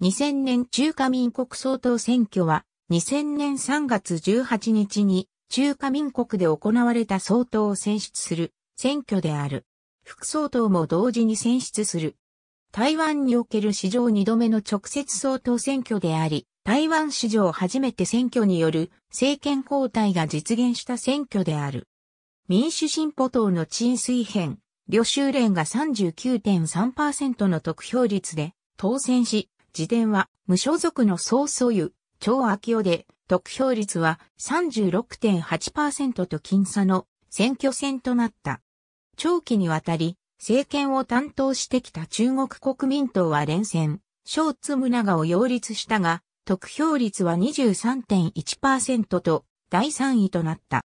2000年中華民国総統選挙は、2000年3月18日に中華民国で行われた総統を選出する選挙である。副総統も同時に選出する。台湾における史上2度目の直接総統選挙であり、台湾史上初めて選挙による政権交代が実現した選挙である。民主進歩党の陳水編、旅修連が39.3%の得票率で当選し、自伝は無所属の総素湯、超秋夫で、得票率は36.8%と僅差の選挙戦となった。長期にわたり、政権を担当してきた中国国民党は連戦、小津村がを擁立したが、得票率は23.1%と第3位となった。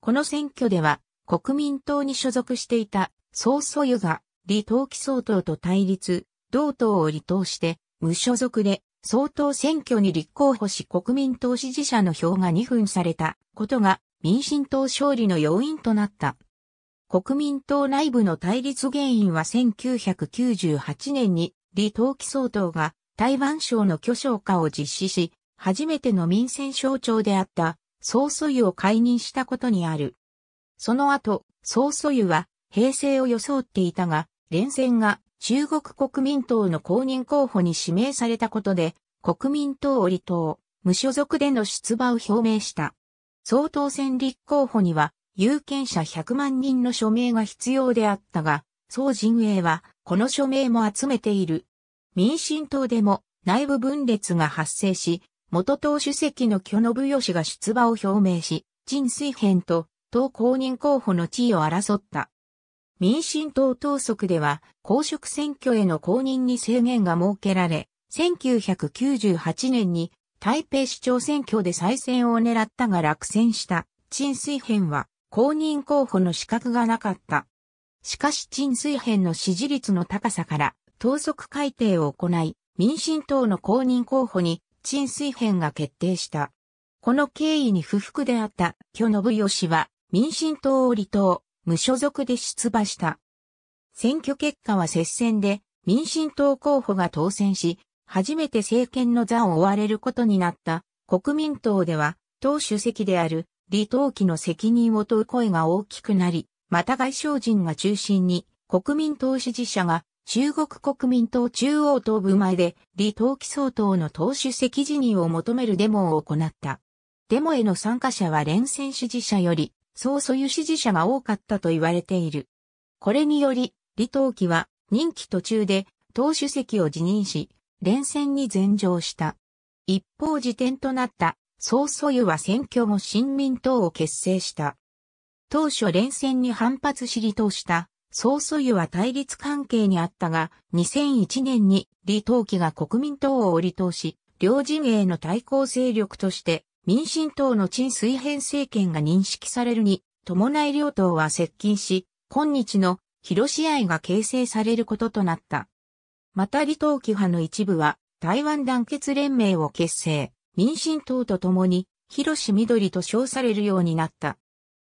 この選挙では国民党に所属していた総素湯が李登記総統と対立、同党を離党して無所属で、総統選挙に立候補し国民党支持者の票が2分されたことが民進党勝利の要因となった。国民党内部の対立原因は1998年に李登輝総統が台湾省の巨匠化を実施し、初めての民選省庁であった総素湯を解任したことにある。その後、総素湯は平成を装っていたが、連戦が中国国民党の公認候補に指名されたことで、国民党を離党、無所属での出馬を表明した。総統選立候補には、有権者100万人の署名が必要であったが、総陣営は、この署名も集めている。民進党でも、内部分裂が発生し、元党主席の巨信義が出馬を表明し、陳水編と党公認候補の地位を争った。民進党党則では、公職選挙への公認に制限が設けられ、1998年に台北市長選挙で再選を狙ったが落選した陳水編は公認候補の資格がなかった。しかし陳水編の支持率の高さから党則改定を行い、民進党の公認候補に陳水編が決定した。この経緯に不服であった巨信義は民進党を離党、無所属で出馬した。選挙結果は接戦で民進党候補が当選し、初めて政権の座を追われることになった国民党では、党主席である李登輝の責任を問う声が大きくなり、また外省人が中心に国民党支持者が中国国民党中央党部前で李登輝総統の党主席辞任を求めるデモを行った。デモへの参加者は連戦支持者より総素輸支持者が多かったと言われている。これにより、李登輝は任期途中で党主席を辞任し、連戦に前場した。一方辞典となった総素輸は選挙後新民党を結成した。当初連戦に反発し離党した総素輸は対立関係にあったが、2001年に李登輝が国民党を離党し、両陣営の対抗勢力として民進党の陳水扁政権が認識されるに、伴い両党は接近し、今日の広試合が形成されることとなった。また李登輝派の一部は台湾団結連盟を結成、民進党と共に広市緑と称されるようになった。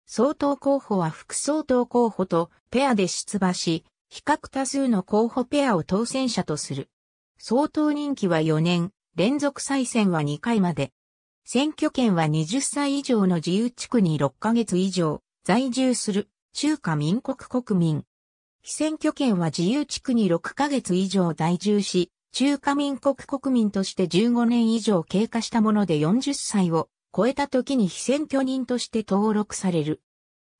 総統候補は副総統候補とペアで出馬し、比較多数の候補ペアを当選者とする。総統任期は4年、連続再選は2回まで。選挙権は20歳以上の自由地区に6ヶ月以上在住する中華民国国民。非選挙権は自由地区に6ヶ月以上在住し、中華民国国民として15年以上経過したもので40歳を超えた時に非選挙人として登録される。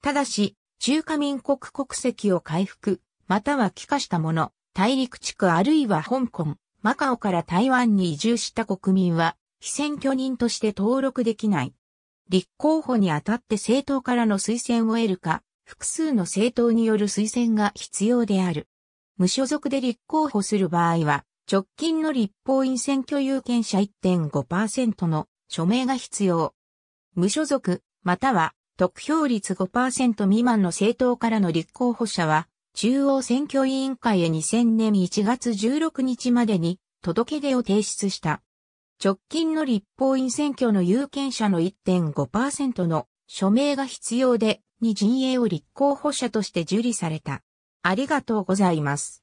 ただし、中華民国国籍を回復、または帰化したもの、大陸地区あるいは香港、マカオから台湾に移住した国民は、非選挙人として登録できない。立候補にあたって政党からの推薦を得るか、複数の政党による推薦が必要である。無所属で立候補する場合は、直近の立法院選挙有権者1.5%の署名が必要。無所属、または得票率5%未満の政党からの立候補者は、中央選挙委員会へ2000年1月16日までに届け出を提出した。直近の立法院選挙の有権者の1.5%の署名が必要で、に陣営を立候補者として受理された。ありがとうございます。